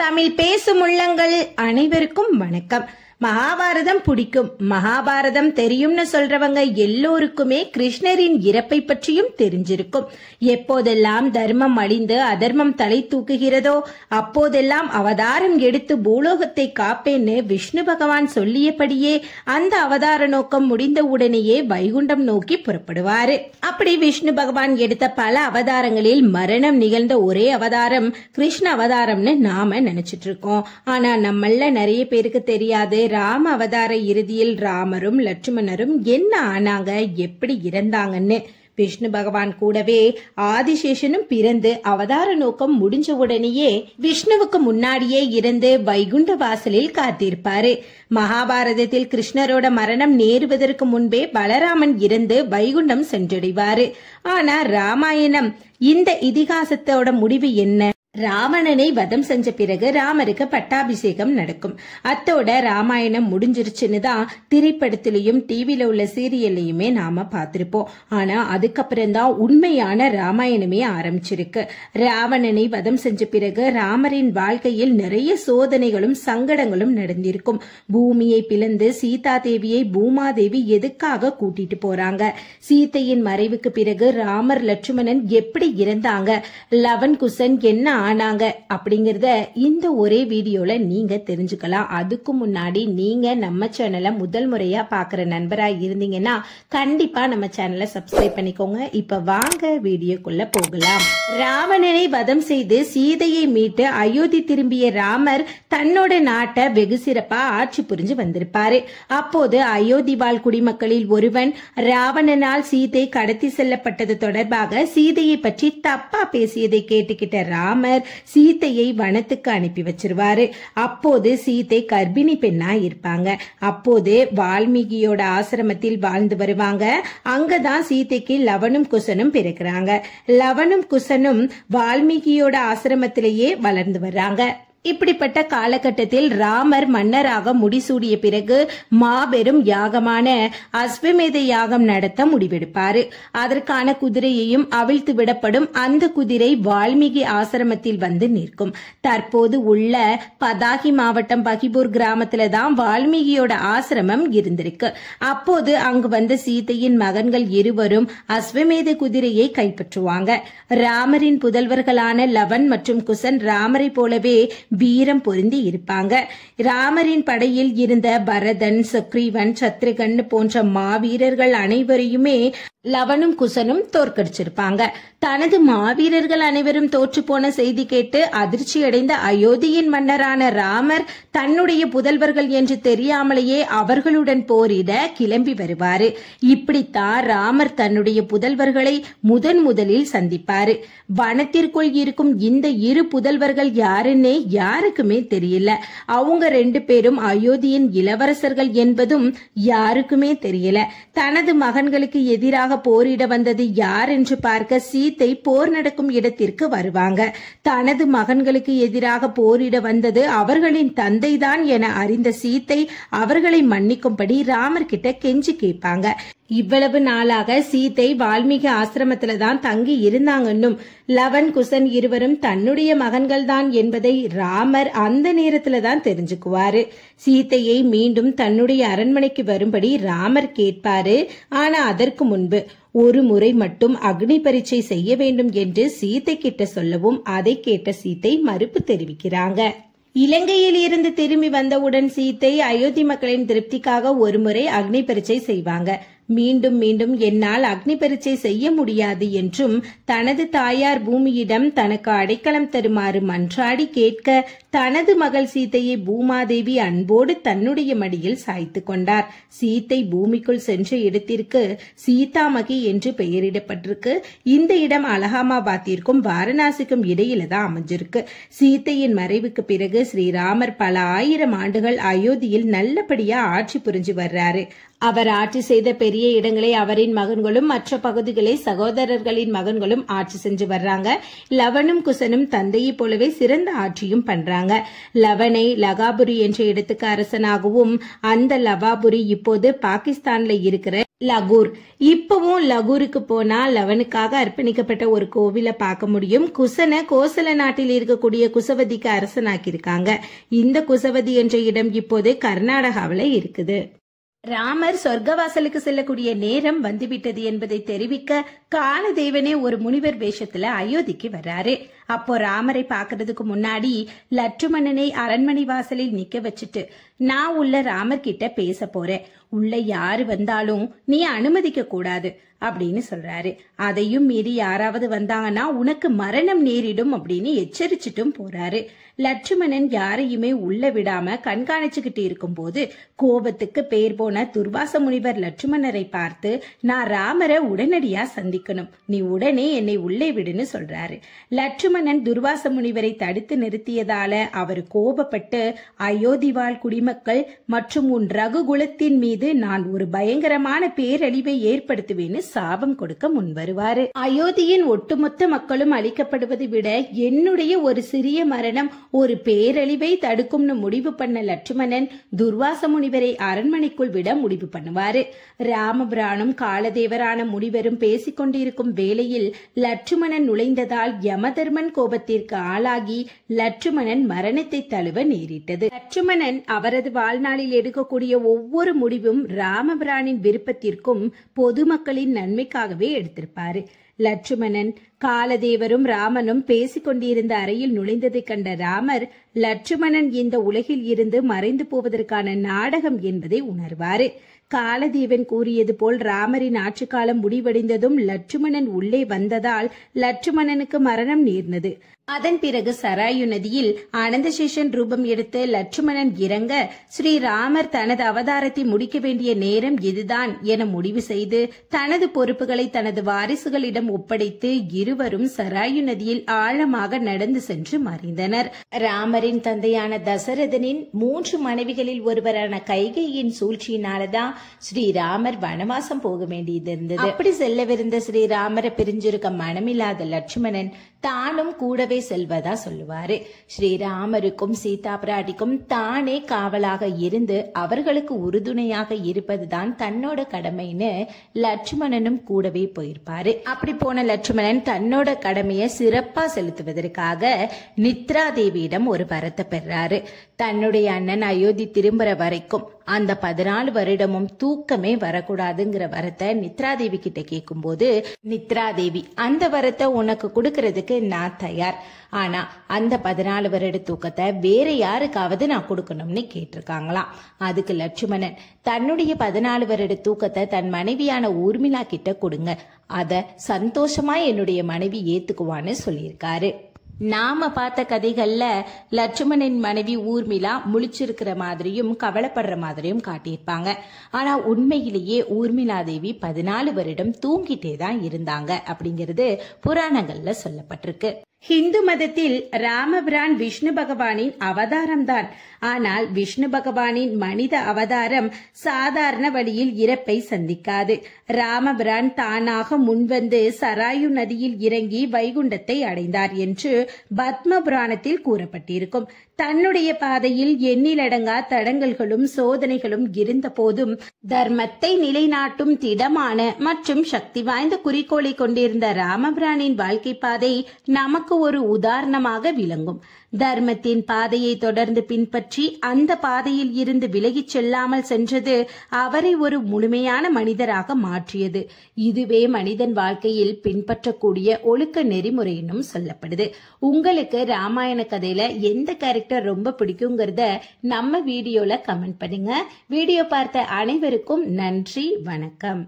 தமிழ் பேசும் உள்ளங்கள் அனைவருக்கும் வணக்கம் மகாபாரதம் பிடிக்கும் மகாபாரதம் தெரியும்னு சொல்றவங்க எல்லோருக்குமே கிருஷ்ணரின் இறப்பை பற்றியும் தெரிஞ்சிருக்கும் எப்போதெல்லாம் தர்மம் அழிந்து அதர்மம் தலை தூக்குகிறதோ அப்போதெல்லாம் அவதாரம் எடுத்து பூலோகத்தை காப்பேன்னு விஷ்ணு பகவான் சொல்லியபடியே அந்த அவதார நோக்கம் முடிந்த உடனேயே வைகுண்டம் நோக்கி புறப்படுவாரு அப்படி விஷ்ணு பகவான் எடுத்த பல அவதாரங்களில் மரணம் நிகழ்ந்த ஒரே அவதாரம் கிருஷ்ண அவதாரம்னு நாம நினைச்சிட்டு இருக்கோம் ஆனா நம்மள நிறைய பேருக்கு தெரியாது ராம அவதார இறுதியில் ராமரும் லட்சுமணரும் என்ன ஆனாங்க எப்படி இறந்தாங்கன்னு விஷ்ணு பகவான் கூடவே ஆதிசேஷனும் பிறந்து அவதார நோக்கம் முடிஞ்ச உடனேயே விஷ்ணுவுக்கு முன்னாடியே இருந்து வைகுண்ட வாசலில் காத்திருப்பாரு மகாபாரதத்தில் கிருஷ்ணரோட மரணம் நேருவதற்கு முன்பே பலராமன் இருந்து வைகுண்டம் சென்றடைவாரு ஆனா ராமாயணம் இந்த இதிகாசத்தோட முடிவு என்ன ராவணனை வதம் செஞ்ச பிறகு ராமருக்கு பட்டாபிஷேகம் நடக்கும் அத்தோட ராமாயணம் முடிஞ்சிருச்சுன்னு தான் திரைப்படத்திலையும் டிவியில உள்ள சீரியல்லையுமே நாம பார்த்திருப்போம் ஆனா அதுக்கப்புறம்தான் உண்மையான ராமாயணமே ஆரம்பிச்சிருக்கு ராவணனை வதம் செஞ்ச பிறகு ராமரின் வாழ்க்கையில் நிறைய சோதனைகளும் சங்கடங்களும் நடந்திருக்கும் பூமியை பிளந்து சீதா தேவியை பூமாதேவி எதுக்காக கூட்டிட்டு போறாங்க சீத்தையின் மறைவுக்கு பிறகு ராமர் லட்சுமணன் எப்படி இறந்தாங்க லவன் குசன் என்ன ஆனாங்க அப்படிங்கிறத இந்த ஒரே வீடியோல நீங்க தெரிஞ்சுக்கலாம் அதுக்கு முன்னாடி நீங்க நம்ம சேனலை முதல் முறையா பாக்குற நண்பரா இருந்தீங்கன்னா கண்டிப்பா நம்ம சேனலை சப்ஸ்கிரைப் பண்ணிக்கோங்க இப்ப வாங்க வீடியோக்குள்ள போகலாம் ராவணனை வதம் செய்து சீதையை மீட்டு அயோத்தி திரும்பிய ராமர் தன்னோட நாட்டை வெகு சிறப்பா ஆட்சி புரிஞ்சு வந்திருப்பாரு அப்போது அயோத்தி வாழ் குடிமக்களில் ஒருவன் ராவணனால் சீதை கடத்தி செல்லப்பட்டது தொடர்பாக சீதையை பற்றி தப்பா பேசியதை கேட்டுக்கிட்ட ராமர் ராமர் சீத்தையை வனத்துக்கு அனுப்பி வச்சிருவாரு அப்போது சீத்தை கர்ப்பிணி பெண்ணா இருப்பாங்க அப்போது வால்மீகியோட ஆசிரமத்தில் வாழ்ந்து வருவாங்க அங்கதான் சீத்தைக்கு லவனும் குசனும் பிறக்கிறாங்க லவனும் குசனும் வால்மீகியோட ஆசிரமத்திலேயே வளர்ந்து வர்றாங்க இப்படிப்பட்ட காலகட்டத்தில் ராமர் மன்னராக முடிசூடிய பிறகு மாபெரும் யாகமான அஸ்வமேத யாகம் நடத்த முடிவெடுப்பாரு அதற்கான குதிரையையும் அவிழ்த்து விடப்படும் அந்த குதிரை வால்மீகி ஆசிரமத்தில் வந்து நிற்கும் தற்போது உள்ள பதாகி மாவட்டம் பகிபூர் கிராமத்துலதான் வால்மீகியோட ஆசிரமம் இருந்திருக்கு அப்போது அங்கு வந்த சீதையின் மகன்கள் இருவரும் அஸ்வமேத குதிரையை கைப்பற்றுவாங்க ராமரின் புதல்வர்களான லவன் மற்றும் குசன் ராமரை போலவே வீரம் பொருந்தி இருப்பாங்க ராமரின் படையில் இருந்த பரதன் சக்ரீவன் சத்ருகன் போன்ற மாவீரர்கள் அனைவரையுமே லவனும் குசனும் தோற்கடிச்சிருப்பாங்க தனது மாவீரர்கள் அனைவரும் தோற்று போன செய்தி கேட்டு அதிர்ச்சி அடைந்த அயோத்தியின் மன்னரான ராமர் தன்னுடைய புதல்வர்கள் என்று தெரியாமலேயே அவர்களுடன் போரிட கிளம்பி வருவார் இப்படித்தான் ராமர் தன்னுடைய புதல்வர்களை முதன் முதலில் சந்திப்பார் வனத்திற்குள் இருக்கும் இந்த இரு புதல்வர்கள் யாருன்னே யாருக்குமே தெரியல அவங்க ரெண்டு பேரும் அயோத்தியின் இளவரசர்கள் என்பதும் யாருக்குமே தெரியல தனது மகன்களுக்கு எதிராக போரிட வந்தது யார் என்று பார்க்க சீத்தை போர் நடக்கும் இடத்திற்கு வருவாங்க தனது மகன்களுக்கு எதிராக போரிட வந்தது அவர்களின் தந்தைதான் என அறிந்த சீத்தை அவர்களை மன்னிக்கும்படி ராமர்கிட்ட கெஞ்சி கேட்பாங்க இவ்வளவு நாளாக சீதை வால்மீகி ஆசிரமத்துல தான் தங்கி இருந்தாங்கன்னும் லவன் குசன் இருவரும் தன்னுடைய மகன்கள் தான் என்பதை ராமர் அந்த நேரத்துல தான் தெரிஞ்சுக்குவாரு சீத்தையை மீண்டும் தன்னுடைய அரண்மனைக்கு வரும்படி ராமர் கேட்பாரு ஆனா அதற்கு முன்பு ஒரு முறை மட்டும் அக்னி பரீட்சை செய்ய வேண்டும் என்று சீத்தை கிட்ட சொல்லவும் அதை கேட்ட சீத்தை மறுப்பு தெரிவிக்கிறாங்க இலங்கையில் இருந்து திரும்பி வந்தவுடன் சீத்தை அயோத்தி மக்களின் திருப்திக்காக ஒருமுறை அக்னி பரீட்சை செய்வாங்க மீண்டும் மீண்டும் என்னால் அக்னி பரீட்சை செய்ய முடியாது என்றும் தனது தாயார் பூமியிடம் தனக்கு அடைக்கலம் தருமாறு மன்றாடி கேட்க தனது மகள் சீத்தையை பூமாதேவி அன்போடு தன்னுடைய மடியில் சாய்த்து கொண்டார் சீத்தை பூமிக்குள் சென்ற இடத்திற்கு சீதாமகி என்று பெயரிடப்பட்டிருக்கு இந்த இடம் அலகாமாபாத்திற்கும் வாரணாசிக்கும் இடையில தான் அமைஞ்சிருக்கு சீத்தையின் மறைவுக்கு பிறகு ஸ்ரீராமர் பல ஆயிரம் ஆண்டுகள் அயோத்தியில் நல்லபடியா ஆட்சி புரிஞ்சு வர்றாரு அவர் ஆட்சி செய்த பெரிய இடங்களை அவரின் மகன்களும் மற்ற பகுதிகளை சகோதரர்களின் மகன்களும் ஆட்சி செஞ்சு வர்றாங்க லவனும் குசனும் தந்தையைப் போலவே சிறந்த ஆட்சியும் பண்றாங்க சொல்றாங்க லவனை லகாபுரி என்ற இடத்துக்கு அரசனாகவும் அந்த லவாபுரி இப்போது பாகிஸ்தான்ல இருக்கிற லகூர் இப்பவும் லகூருக்கு போனா லவனுக்காக அர்ப்பணிக்கப்பட்ட ஒரு கோவில பார்க்க முடியும் குசனை கோசல நாட்டில் இருக்கக்கூடிய குசவதிக்கு அரசனாக்கியிருக்காங்க இந்த குசவதி என்ற இடம் இப்போது கர்நாடகாவில இருக்குது ராமர் சொர்க்கவாசலுக்கு செல்லக்கூடிய நேரம் வந்துவிட்டது என்பதை தெரிவிக்க காலதேவனே ஒரு முனிவர் வேஷத்துல அயோத்திக்கு வர்றாரு அப்போ ராமரை பாக்குறதுக்கு முன்னாடி லட்சுமணனை அரண்மனை வாசலில் நிக்க வச்சுட்டு நான் உள்ள ராமர் கிட்ட பேச போறேன் உள்ள யாரு வந்தாலும் நீ அனுமதிக்க கூடாது அப்படின்னு சொல்றாரு அதையும் மீறி யாராவது வந்தாங்கன்னா உனக்கு மரணம் நேரிடும் அப்படின்னு எச்சரிச்சிட்டும் போறாரு லட்சுமணன் யாரையுமே உள்ள விடாம கண்காணிச்சுக்கிட்டு இருக்கும்போது கோபத்துக்கு பேர் போன துர்வாச முனிவர் லட்சுமணரை பார்த்து நான் ராமரை உடனடியா சந்திக்கணும் நீ உடனே என்னை உள்ளே விடுன்னு சொல்றாரு லட்சுமணன் லட்சுமணன் துர்வாச முனிவரை தடுத்து நிறுத்தியதால அவர் கோபப்பட்டு அயோத்திவாழ் குடிமக்கள் மற்றும் உன் ரகு குலத்தின் மீது நான் ஒரு பயங்கரமான பேரழிவை ஏற்படுத்துவேன்னு சாபம் கொடுக்க முன் வருவாரு அயோத்தியின் ஒட்டுமொத்த மக்களும் அளிக்கப்படுவதை விட என்னுடைய ஒரு சிறிய மரணம் ஒரு பேரழிவை தடுக்கும்னு முடிவு பண்ண லட்சுமணன் துர்வாச முனிவரை அரண்மனைக்குள் விட முடிவு பண்ணுவாரு ராமபிரானும் காலதேவரான முனிவரும் பேசிக்கொண்டிருக்கும் வேளையில் லட்சுமணன் நுழைந்ததால் யமதர்மன் ஹனுமான் கோபத்திற்கு ஆளாகி லட்சுமணன் மரணத்தை தழுவ நேரிட்டது லட்சுமணன் அவரது வாழ்நாளில் எடுக்கக்கூடிய ஒவ்வொரு முடிவும் ராமபிரானின் விருப்பத்திற்கும் பொதுமக்களின் நன்மைக்காகவே எடுத்திருப்பாரு லட்சுமணன் காலதேவரும் ராமனும் பேசிக் கொண்டிருந்த அறையில் நுழைந்ததைக் கண்ட ராமர் லட்சுமணன் இந்த உலகில் இருந்து மறைந்து போவதற்கான நாடகம் என்பதை உணர்வாரு காலதேவன் கூறியது போல் ராமரின் ஆட்சிக்காலம் முடிவடைந்ததும் லட்சுமணன் உள்ளே வந்ததால் லட்சுமணனுக்கு மரணம் நேர்ந்தது அதன் பிறகு சராயு நதியில் ஆனந்தசேஷன் ரூபம் எடுத்து லட்சுமணன் இறங்க ஸ்ரீராமர் தனது அவதாரத்தை முடிக்க வேண்டிய நேரம் இதுதான் என முடிவு செய்து தனது பொறுப்புகளை தனது வாரிசுகளிடம் ஒப்படைத்து இருவரும் சராயு நதியில் ஆழமாக நடந்து சென்று மறைந்தனர் ராமரின் தந்தையான தசரதனின் மூன்று மனைவிகளில் ஒருவரான கைகையின் சூழ்ச்சியினாலதான் ஸ்ரீராமர் வனவாசம் போக வேண்டியது இருந்தது அப்படி செல்லவிருந்த ஸ்ரீராமரை பிரிஞ்சிருக்க மனமில்லாத லட்சுமணன் தானும் கூடவே கூடவே செல்வதா சொல்லுவாரு ஸ்ரீராமருக்கும் சீதா பிராட்டிக்கும் தானே காவலாக இருந்து அவர்களுக்கு உறுதுணையாக இருப்பதுதான் தன்னோட கடமைன்னு லட்சுமணனும் கூடவே போயிருப்பாரு அப்படி போன லட்சுமணன் தன்னோட கடமையை சிறப்பா செலுத்துவதற்காக நித்ரா தேவியிடம் ஒரு வரத்தை பெறாரு தன்னுடைய அண்ணன் அயோத்தி திரும்புற வரைக்கும் அந்த பதினாலு வருடமும் தூக்கமே வரக்கூடாதுங்கிற வரத்தை நித்ராதேவி கிட்ட கேட்கும்போது நித்ராதேவி அந்த வரத்தை உனக்கு கொடுக்கறதுக்கு நான் தயார் ஆனா அந்த பதினாலு வருட தூக்கத்தை வேற யாருக்காவது நான் கொடுக்கணும்னு கேட்டிருக்காங்களாம் அதுக்கு லட்சுமணன் தன்னுடைய பதினாலு வருட தூக்கத்தை தன் மனைவியான ஊர்மிளா கிட்ட கொடுங்க அதை சந்தோஷமா என்னுடைய மனைவி ஏத்துக்குவான்னு சொல்லியிருக்காரு நாம பார்த்த கதைகள்ல லட்சுமணன் மனைவி ஊர்மிளா முழிச்சிருக்கிற மாதிரியும் கவலைப்படுற மாதிரியும் காட்டியிருப்பாங்க ஆனா உண்மையிலேயே ஊர்மிளா தேவி பதினாலு வருடம் தூங்கிட்டே தான் இருந்தாங்க அப்படிங்கிறது புராணங்கள்ல சொல்லப்பட்டிருக்கு ஹிந்து மதத்தில் ராமபிரான் விஷ்ணு பகவானின் அவதாரம்தான் ஆனால் விஷ்ணு பகவானின் மனித அவதாரம் சாதாரண வழியில் இறப்பை சந்திக்காது ராமபிரான் தானாக முன்வந்து சராயு நதியில் இறங்கி வைகுண்டத்தை அடைந்தார் என்று பத்ம புராணத்தில் கூறப்பட்டிருக்கும் தன்னுடைய பாதையில் எண்ணிலடங்கா தடங்கல்களும் சோதனைகளும் இருந்த போதும் தர்மத்தை நிலைநாட்டும் திடமான மற்றும் சக்தி வாய்ந்த குறிக்கோளை கொண்டிருந்த ராமபிரானின் வாழ்க்கை பாதை நமக்கு ஒரு உதாரணமாக விளங்கும் தர்மத்தின் பாதையை தொடர்ந்து பின்பற்றி அந்த பாதையில் இருந்து விலகிச் செல்லாமல் சென்றது அவரை ஒரு முழுமையான மனிதராக மாற்றியது இதுவே மனிதன் வாழ்க்கையில் பின்பற்றக்கூடிய ஒழுக்க நெறிமுறையினும் சொல்லப்படுது உங்களுக்கு ராமாயண கதையில எந்த கேரக்டர் ரொம்ப பிடிக்குங்கிறத நம்ம வீடியோல கமெண்ட் பண்ணுங்க வீடியோ பார்த்த அனைவருக்கும் நன்றி வணக்கம்